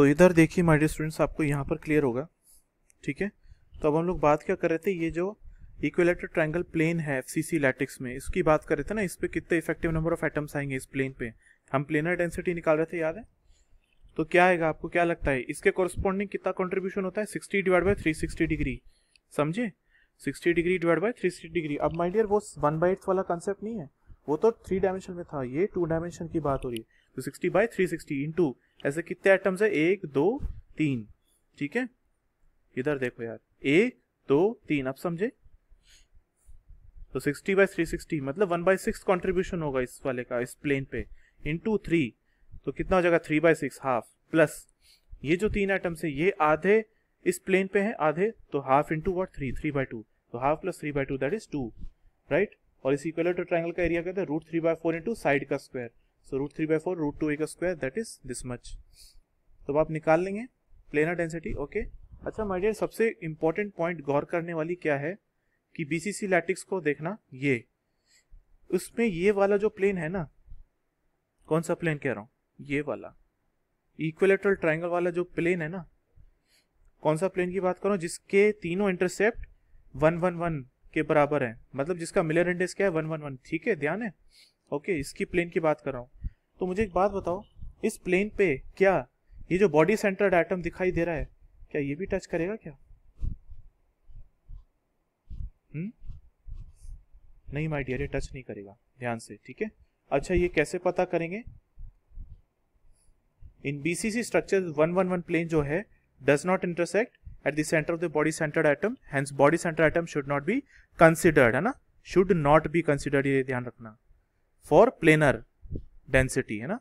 तो इधर देखिए माय डियर स्टूडेंट्स आपको यहाँ पर क्लियर होगा ठीक है तो अब हम लोग बात क्या कर रहे थे ये जो इक्वेलेटर ट्रायंगल प्लेन है एफसीसी लैटिक्स में इसकी बात कर रहे थे ना इस पर कितने इफेक्टिव नंबर ऑफ एटम्स आएंगे इस प्लेन पे हम प्लेनर डेंसिटी निकाल रहे थे याद है तो क्या आएगा आपको क्या लगता है इसके कॉरस्पॉन्डिंग कितना कॉन्ट्रीब्यूशन होता है sixty divide by three sixty degree समझे sixty degree divide by three sixty degree अब माइडियर वो वन बाई एट्थ वाला कंसेप्ट नहीं है वो तो थ्री डायमेंशन में था ये टू डायमेंशन की बात हो रही है तो sixty by three sixty into ऐसे कितने आइटम्स है एक दो तीन ठीक है इधर देखो यार एक दो तीन आप समझे तो सिक्सटी बाई थ्री सिक्सटी मतलब वन बाई सिक्स कॉन्ट्रीब्यूशन होगा इस वाले का इस प्लेन पे इंटू थ्री तो कितना हो जाएगा three by six half plus ये जो तीन आइटम्स है ये आधे इस प्लेन पे है आधे तो half into what three three by two तो half plus three by two that is two right और इस इक्वेलेटर ट्राइंगल का एरिया कहते हैं root three by four into side का square so root three by four root two a का square that is this much तो आप निकाल लेंगे प्लेनर डेंसिटी ओके अच्छा माय डियर सबसे इंपॉर्टेंट पॉइंट गौर करने वाली क्या है कि बीसीसी लैटिक्स को देखना ये उसमें ये वाला जो प्लेन है ना कौन सा प्लेन कह रहा हूँ ये वाला इक्वलेटरल ट्राइंगल वाला जो प्लेन है ना कौन सा प्लेन की बात करो जिसके तीनों इंटरसेप्ट वन वन वन के बराबर है मतलब जिसका मिलर इंडेक्स क्या है वन वन वन ठीक है ध्यान है ओके इसकी प्लेन की बात कर रहा हूँ तो मुझे एक बात बताओ इस प्लेन पे क्या ये जो बॉडी सेंटर्ड एटम दिखाई दे रहा है क्या ये भी टच करेगा क्या हुँ? हम्म? नहीं माय डियर ये टच नहीं करेगा ध्यान से ठीक है अच्छा ये कैसे पता करेंगे in BCC structure one one one plane जो है does not intersect at the center of the body centered atom hence body center atom should not be considered है ना शुड नॉट बी कंसिडर्ड ये ध्यान रखना फॉर प्लेनर डेंसिटी है ना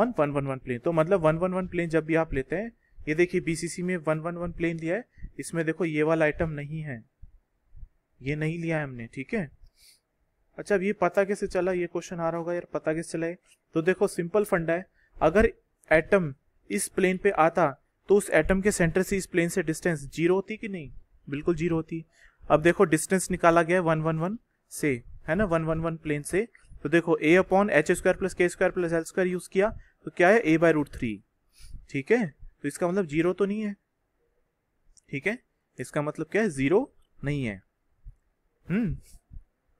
on one one one plane तो मतलब one one one plane जब भी आप लेते हैं ये देखिए बीसीसी में वन वन वन प्लेन लिया है इसमें देखो ये वाला आइटम नहीं है ये नहीं लिया है हमने ठीक है अच्छा अब ये पता कैसे चला ये क्वेश्चन आ रहा होगा यार पता कैसे चला है तो देखो सिंपल फंडा है अगर एटम इस प्लेन पे आता तो उस एटम के सेंटर से इस प्लेन से डिस्टेंस जीरो होती कि नहीं बिल्कुल जीरो होती अब देखो डिस्टेंस निकाला गया है वन वन वन से है ना वन वन वन प्लेन से तो देखो a upon h square plus k square plus l square use किया तो क्या है ए बाय रूट थ्री ठीक है तो इसका मतलब जीरो तो नहीं है ठीक है इसका मतलब क्या है जीरो नहीं है हम्म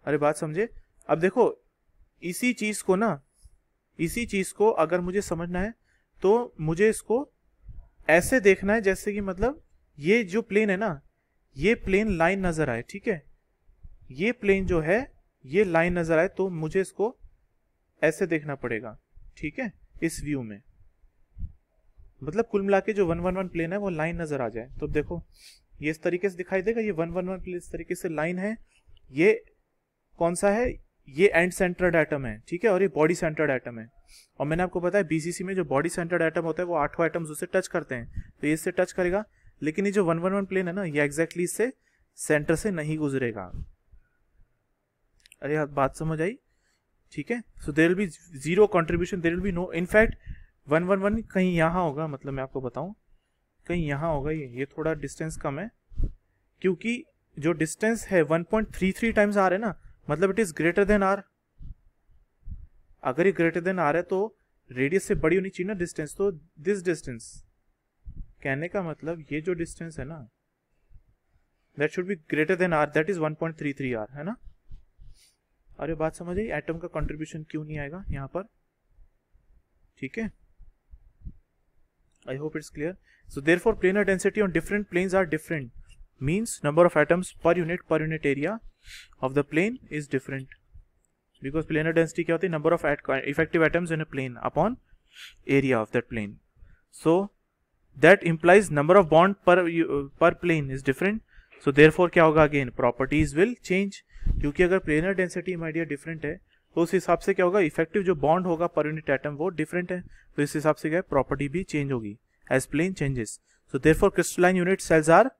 अरे बात समझे अब देखो इसी चीज को ना इसी चीज को अगर मुझे समझना है तो मुझे इसको ऐसे देखना है जैसे कि मतलब ये जो प्लेन है ना ये प्लेन लाइन नजर आए ठीक है ये प्लेन जो है ये लाइन नजर आए तो मुझे इसको ऐसे देखना पड़ेगा ठीक है इस व्यू में मतलब कुल मिला के जो वन वन वन प्लेन है वो लाइन नजर आ जाए तो देखो ये इस तरीके से दिखाई देगा ये वन वन वन प्लेन इस तरीके से लाइन है ये कौन सा है ये एंड सेंटर्ड एटम है ठीक है और ये बॉडी सेंटर्ड एटम है और मैंने आपको बताया बीसीसी में जो बॉडी सेंटर्ड एटम होता है वो आठों आइटम उसे टच करते हैं तो ये इससे टच करेगा लेकिन ये जो वन वन वन प्लेन है ना ये एग्जैक्टली exactly इससे सेंटर से नहीं गुजरेगा अरे हाँ बात समझ आई ठीक है so there will be zero contribution there will be no in fact one one one कहीं यहाँ होगा मतलब मैं आपको बताऊँ कहीं यहाँ होगा ये ये थोड़ा डिस्टेंस कम है क्योंकि जो डिस्टेंस है 1.33 टाइम्स आर है ना मतलब it is greater than r अगर ये ग्रेटर देन आर है तो रेडियस से बड़ी होनी चाहिए ना डिस्टेंस तो दिस डिस्टेंस कहने का मतलब ये जो डिस्टेंस है ना that should be greater than r that is 1.33 r है ना अरे बात समझ आई एटम का कंट्रीब्यूशन क्यों नहीं आएगा यहाँ पर ठीक है I hope it's clear so therefore planar density on different plane are different means number of atoms per unit per unit area of the plane is different because planar density क्या होती है number of effective atoms in a plane upon area of that plane so that implies number of bond per per plane is different so for क्या होगा again properties will change क्योंकि अगर planar density माइडियर different है तो उस हिसाब से क्या होगा इफेक्टिव जो बॉन्ड होगा पर यूनिट एटम वो डिफरेंट है तो इस हिसाब से क्या है प्रॉपर्टी भी चेंज होगी as plane changes so therefore crystalline unit cells are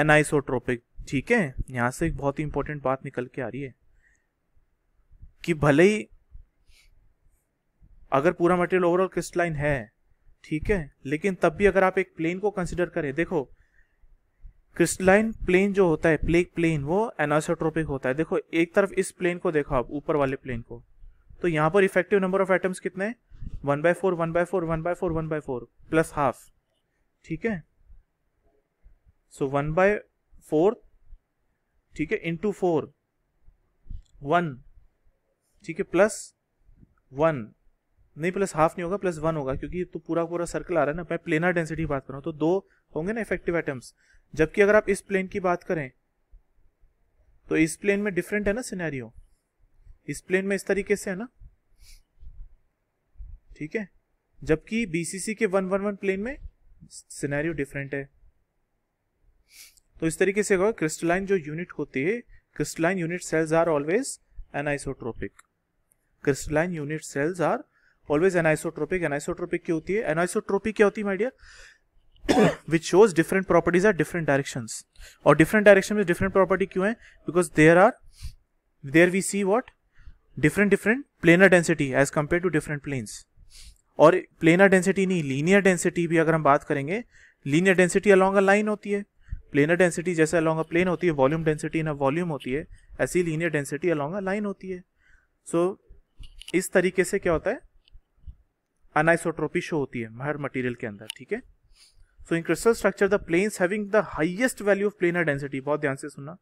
anisotropic ठीक है यहाँ से एक बहुत ही इंपॉर्टेंट बात निकल के आ रही है कि भले ही अगर पूरा मटेरियल ओवरऑल क्रिस्टलाइन है ठीक है लेकिन तब भी अगर आप एक प्लेन को कंसिडर करें देखो क्रिस्टलाइन प्लेन जो होता है प्लेक प्लेन वो एनासोट्रोपिक होता है देखो एक तरफ इस प्लेन को देखो आप ऊपर वाले प्लेन को तो यहाँ पर इफेक्टिव नंबर ऑफ एटम्स कितने one by four one by four one by four one by four plus half ठीक है सो वन बाय फोर ठीक है इंटू फोर वन ठीक है प्लस वन नहीं प्लस हाफ नहीं होगा प्लस वन होगा क्योंकि तो पूरा पूरा सर्कल आ रहा है ना मैं प्लेनर डेंसिटी बात कर रहा हूँ तो दो होंगे ना इफेक्टिव एटम्स जबकि अगर आप इस प्लेन की बात करें तो इस प्लेन में डिफरेंट है ना सिनेरियो इस प्लेन में इस तरीके से है ना ठीक है जबकि बीसीसी के वन वन वन प्लेन में सिनेरियो डिफरेंट है तो इस तरीके से होगा क्रिस्टलाइन जो यूनिट होती है crystalline unit cells are always anisotropic crystalline unit cells are always anisotropic anisotropic क्या होती है एनाइसोट्रोपिक क्या होती है my which shows different properties are different direction और डिफरेंट डायरेक्शन में डिफरेंट प्रॉपर्टी क्यों है because there are there we see what different different planar density as compare to different planes और प्लेनर डेंसिटी नहीं linear density भी अगर हम बात करेंगे linear density along a line होती है प्लेनर डेंसिटी जैसे अलॉन्ग अ प्लेन होती है volume density in a volume होती है ऐसी linear density along a line होती है सो so, इस तरीके से क्या होता है अनाइसोट्रोपी शो होती है हर मटेरियल के अंदर ठीक है so in crystal structure the planes having the highest value of planar density बहुत ध्यान से सुनना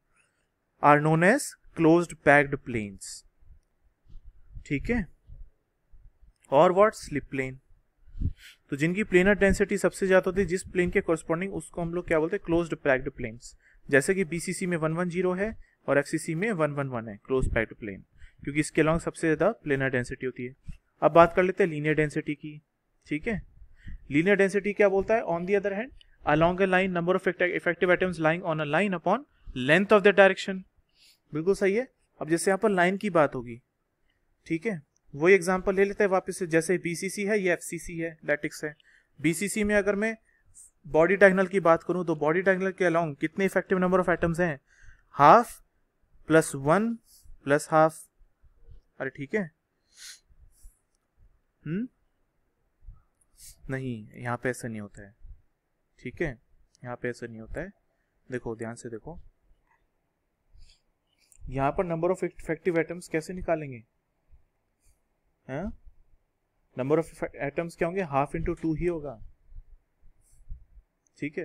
are known as close packed planes ठीक है और वॉट स्लिप प्लेन तो जिनकी प्लेनर डेंसिटी सबसे ज्यादा होती है जिस प्लेन के कॉरस्पॉन्डिंग उसको हम लोग क्या बोलते हैं क्लोज पैक्ड प्लेन्स जैसे कि बीसीसी में वन वन जीरो है और एफसीसी में वन वन वन है क्लोज पैक्ड प्लेन क्योंकि इसके अलावा सबसे ज्यादा प्लेनर डेंसिटी होती है अब बात कर लेते हैं लीनियर डेंसिटी की ठीक है लीनियर डेंसिटी क्या बोलता है on the other hand along a line number of effective atoms lying on a line upon length of the direction बिल्कुल सही है अब जैसे यहाँ पर लाइन की बात होगी ठीक है वही एग्जाम्पल ले लेते हैं वापस से जैसे बीसीसी है या एफ है लेटिक्स है बीसीसी में अगर मैं बॉडी डायगनल की बात करूं तो बॉडी डायगनल के अलॉन्ग कितने इफेक्टिव नंबर ऑफ एटम्स हैं half plus one plus half अरे ठीक है हम्म नहीं यहाँ पे ऐसा नहीं होता है ठीक है यहाँ पे ऐसा नहीं होता है देखो ध्यान से देखो यहाँ पर नंबर ऑफ इफेक्टिव एटम्स कैसे निकालेंगे नंबर ऑफ एटम्स क्या होंगे हाफ इंटू टू ही होगा ठीक है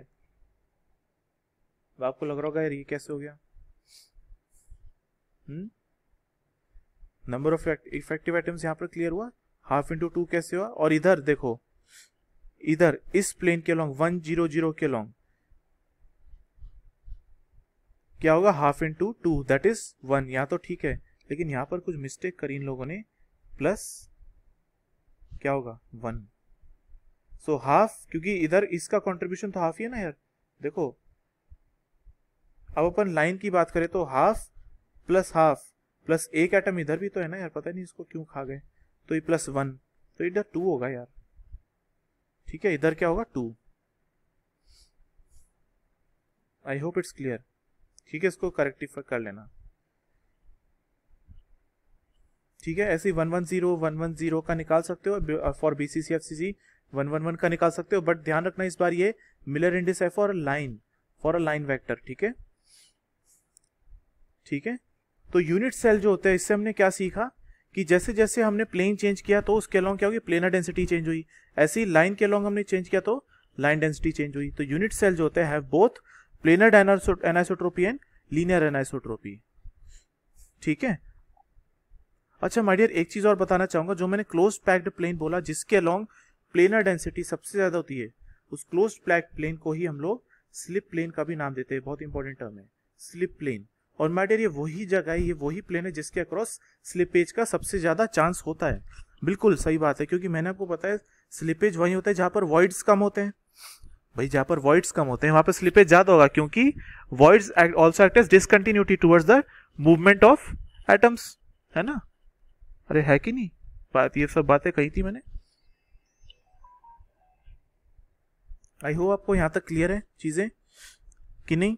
तो आपको लग रहा होगा यार ये कैसे हो गया नंबर ऑफ इफेक्टिव एटम्स यहाँ पर क्लियर हुआ हाफ इंटू टू कैसे हुआ और इधर देखो इधर इस प्लेन के लॉन्ग वन जीरो जीरो के लॉन्ग क्या होगा half into two that is one यहां तो ठीक है लेकिन यहां पर कुछ मिस्टेक करी इन लोगों ने प्लस क्या होगा वन सो so, हाफ क्योंकि इधर इसका कॉन्ट्रीब्यूशन तो हाफ ही है ना यार देखो अब अपन लाइन की बात करें तो हाफ प्लस हाफ प्लस एक एटम इधर भी तो है ना यार पता नहीं इसको क्यों खा गए तो ये प्लस वन तो इधर टू होगा यार ठीक है इधर क्या होगा two I hope it's clear ठीक है इसको करेक्टिव कर लेना ठीक है ऐसे one one zero one one zero का निकाल सकते हो for BC F C one one one का निकाल सकते हो बट ध्यान रखना इस बार ये मिलर इंडिस है for line for a line vector ठीक है ठीक है तो यूनिट सेल जो होते हैं इससे हमने क्या सीखा कि जैसे जैसे हमने प्लेन चेंज किया तो उसके अलॉन्ग क्या होगी प्लेनर डेंसिटी चेंज हुई ऐसी लाइन के अलॉन्ग हमने चेंज किया तो लाइन डेंसिटी चेंज हुई तो यूनिट सेल जो होते हैं both planar anisotropy and linear anisotropy ठीक है अच्छा माइडियर एक चीज और बताना चाहूंगा जो मैंने क्लोज पैक्ड प्लेन बोला जिसके अलॉन्ग प्लेनर डेंसिटी सबसे ज्यादा होती है उस क्लोज पैक्ड प्लेन को ही हम लोग स्लिप प्लेन का भी नाम देते हैं बहुत इंपॉर्टेंट टर्म है स्लिप प्लेन और मैटर ये वही जगह है ये वही प्लेन है जिसके अक्रॉस स्लिपेज का सबसे ज़्यादा चांस होता है बिल्कुल सही बात है क्योंकि मैंने आपको बताया स्लिपेज वही होता है जहाँ पर वॉइड्स कम होते हैं भाई जहाँ पर वॉइड्स कम होते हैं वहाँ पर स्लिपेज ज़्यादा होगा क्योंकि voids also act as discontinuity towards the movement of atoms है ना अरे है कि नहीं बात ये सब बातें कही थी मैंने आई होप आपको यहां तक क्लियर है चीज़ें कि नहीं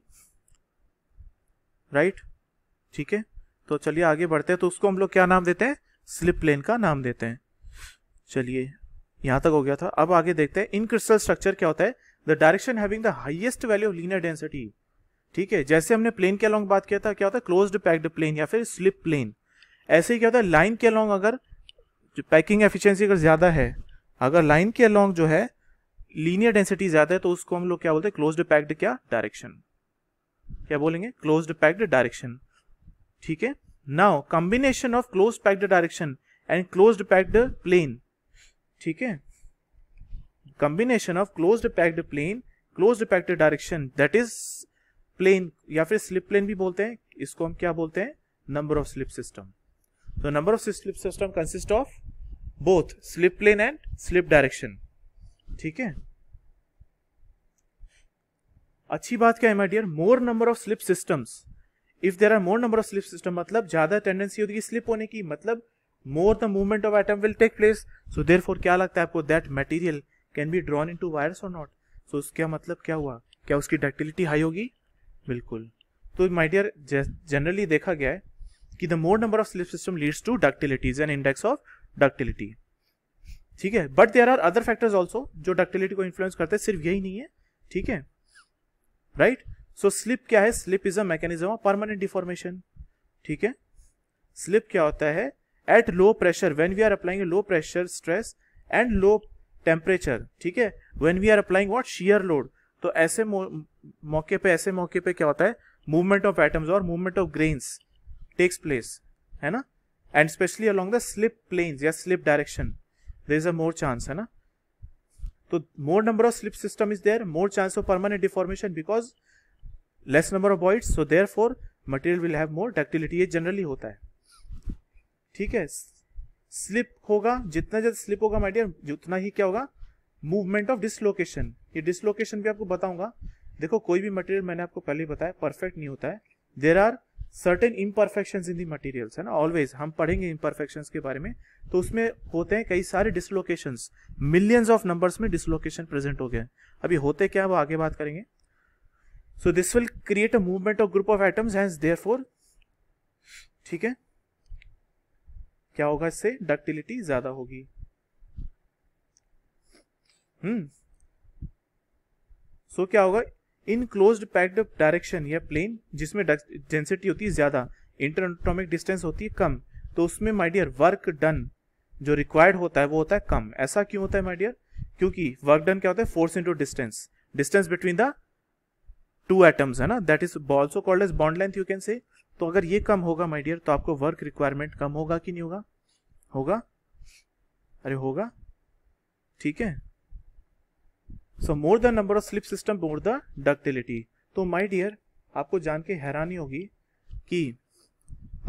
राइट ठीक है तो चलिए आगे बढ़ते हैं तो उसको हम लोग क्या नाम देते हैं स्लिप प्लेन का नाम देते हैं चलिए यहां तक हो गया था अब आगे देखते हैं इन क्रिस्टल स्ट्रक्चर क्या होता है the direction having the highest value of linear density ठीक है जैसे हमने प्लेन के अलॉन्ग बात किया था क्या होता है क्लोज पैक्ड प्लेन या फिर स्लिप प्लेन ऐसे ही क्या होता है लाइन के अलॉन्ग अगर जो पैकिंग एफिशिएंसी अगर ज़्यादा है अगर लाइन के अलॉन्ग जो है लीनियर डेंसिटी ज़्यादा है तो उसको हम लोग क्या बोलते हैं क्लोज्ड पैक्ड क्या डायरेक्शन क्या बोलेंगे क्लोज पैक्ड डायरेक्शन ठीक है now combination of close packed direction and close packed plane ठीक है combination of close packed plane close packed direction that is plane या फिर स्लिप प्लेन भी बोलते हैं इसको हम क्या बोलते हैं नंबर ऑफ स्लिप सिस्टम तो number of slip system consist of both slip plane and slip direction ठीक है अच्छी बात क्या है my dear more number of slip systems if there are more number of slip system मतलब ज्यादा tendency होती है स्लिप होने की मतलब more the movement of atom will take place so there क्या लगता है आपको that material can be drawn in into wires और नॉट सो उसका मतलब क्या हुआ क्या उसकी डक्टिलिटी हाई होगी बिल्कुल तो माय डियर जनरली देखा गया है कि the more number of slip system leads to ductilities an index of ductility ठीक है but there are other factors also जो डक्टिलिटी को इन्फ्लुएंस करते हैं सिर्फ यही नहीं है ठीक है राइट सो स्लिप क्या है slip is a mechanism of permanent deformation ठीक है स्लिप क्या होता है at low pressure when we are applying low pressure stress and low temperature ठीक है when we are applying what shear load तो ऐसे मौके पे ऐसे मौके पे क्या होता है मूवमेंट ऑफ एटम्स और movement of grains takes place है ना and specially along the slip planes या slip direction there is a more chance है ना तो more number of slip system is there more chance of permanent deformation because less number of बॉइड so therefore material will have generally होता है ठीक है slip होगा जितना ज्यादा स्लिप होगा माइडियर उतना ही क्या होगा मूवमेंट ऑफ डिसलोकेशन ये डिसलोकेशन भी आपको बताऊंगा देखो कोई भी मटेरियल मैंने आपको पहले बताया परफेक्ट नहीं होता है there are certain imperfection in the materials है ना ऑलवेज हम पढ़ेंगे इम्परफेक्शन के बारे में तो उसमें होते हैं कई सारे डिसलोकेशन मिलियंस ऑफ नंबर्स में डिसलोकेशन प्रेजेंट हो गए अभी होते क्या वो आगे बात करेंगे so this will create a movement of group of atoms hence therefore ठीक है क्या होगा इससे डक्टिलिटी ज्यादा होगी हम्म hmm. सो so, क्या होगा इन क्लोज पैक्ड डायरेक्शन या प्लेन जिसमें डेंसिटी होती है ज़्यादा इंटर डिस्टेंस होती है कम तो उसमें माय डियर वर्क डन जो रिक्वायर्ड होता है वो होता है कम ऐसा क्यों होता है माइडियर डियर क्योंकि वर्क डन क्या होता है force into distance distance between the two atoms है ना that is also called as bond length you can say तो अगर ये कम होगा माइडियर डियर तो आपको वर्क रिक्वायरमेंट कम होगा कि नहीं होगा होगा अरे होगा ठीक है so more the number of slip system more the ductility तो माई डियर आपको जान के हैरानी होगी कि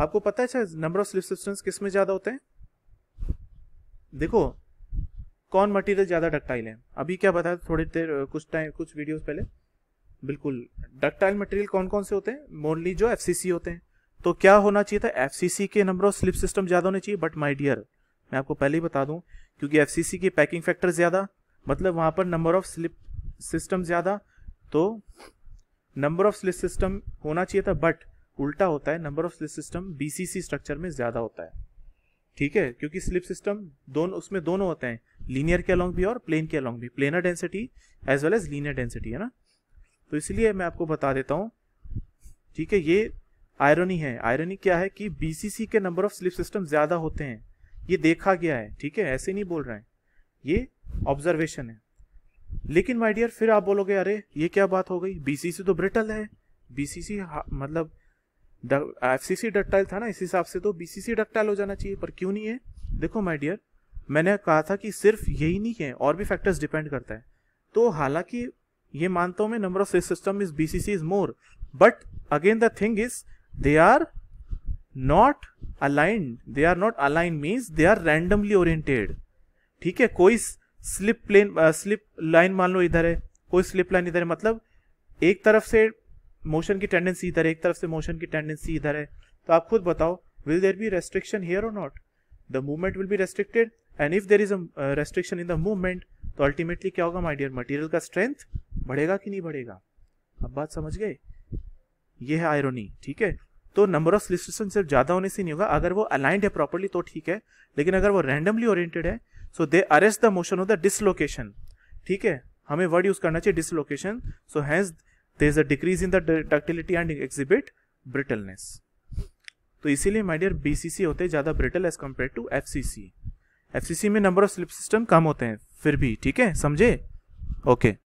आपको पता है नंबर ऑफ स्लिप सिस्टम किस में ज़्यादा होते हैं देखो कौन मटेरियल ज़्यादा डक्टाइल है अभी क्या बताया थोड़ी देर कुछ टाइम कुछ वीडियोस पहले बिल्कुल डक्टाइल मटेरियल कौन कौन से होते हैं मोरली जो एफ होते हैं तो क्या होना चाहिए था एफ के नंबर ऑफ स्लिप सिस्टम ज़्यादा होने चाहिए बट माई डियर मैं आपको पहले ही बता दूं क्योंकि एफ की पैकिंग फैक्टर ज़्यादा मतलब वहां पर नंबर ऑफ स्लिप सिस्टम ज़्यादा तो नंबर ऑफ स्लिप सिस्टम होना चाहिए था बट उल्टा होता है number of slip system BCC structure में ज़्यादा होता है ठीक है क्योंकि स्लिप सिस्टम दोनों उसमें दोनों होते हैं लीनियर के अलॉन्ग भी और प्लेन के अलॉन्ग भी planar density as well as linear density है ना तो इसलिए मैं आपको बता देता हूँ ठीक है ये आयरनी है आयरनी क्या है कि बीसीसी के नंबर ऑफ स्लिप सिस्टम ज़्यादा होते हैं ये देखा गया है ठीक है ऐसे नहीं बोल रहे हैं ये ऑब्जर्वेशन है लेकिन माय डियर फिर आप बोलोगे अरे ये क्या बात हो गई बीसीसी तो ब्रिटल है बीसीसी मतलब एफ सी था ना इस हिसाब से तो बीसीसी डक्टाइल हो जाना चाहिए पर क्यों नहीं है देखो माय डियर मैंने कहा था कि सिर्फ यही नहीं है और भी फैक्टर्स डिपेंड करता है तो हालांकि ये मानता हूं मैं number of system is BCC is more but again the thing is they are not aligned they are not aligned means they are randomly oriented ठीक है कोई स्लिप प्लेन स्लिप लाइन मान लो इधर है कोई स्लिप लाइन इधर है मतलब एक तरफ से मोशन की टेंडेंसी इधर है एक तरफ से मोशन की टेंडेंसी इधर है तो आप खुद बताओ will there be restriction here और not the movement will be restricted and if there is a restriction in the movement तो अल्टीमेटली क्या होगा माई डियर मटीरियल का स्ट्रेंथ बढ़ेगा कि नहीं बढ़ेगा अब बात समझ गए ये है आयरोनी ठीक है तो नंबर ऑफ सिलिस्ट्रेशन सिर्फ ज़्यादा होने से नहीं होगा अगर वो अलाइंड है प्रॉपरली तो ठीक है लेकिन अगर वो रैंडमली ओरिएंटेड है so they arrest the motion of the dislocation ठीक है हमें वर्ड यूज करना चाहिए dislocation so has there is a decrease in the ductility and exhibit brittleness तो इसीलिए माइडियर डियर बीसीसी होते हैं ज़्यादा brittle as compare to C C में नंबर ऑफ स्लिप सिस्टम कम होते हैं फिर भी ठीक है समझे ओके okay.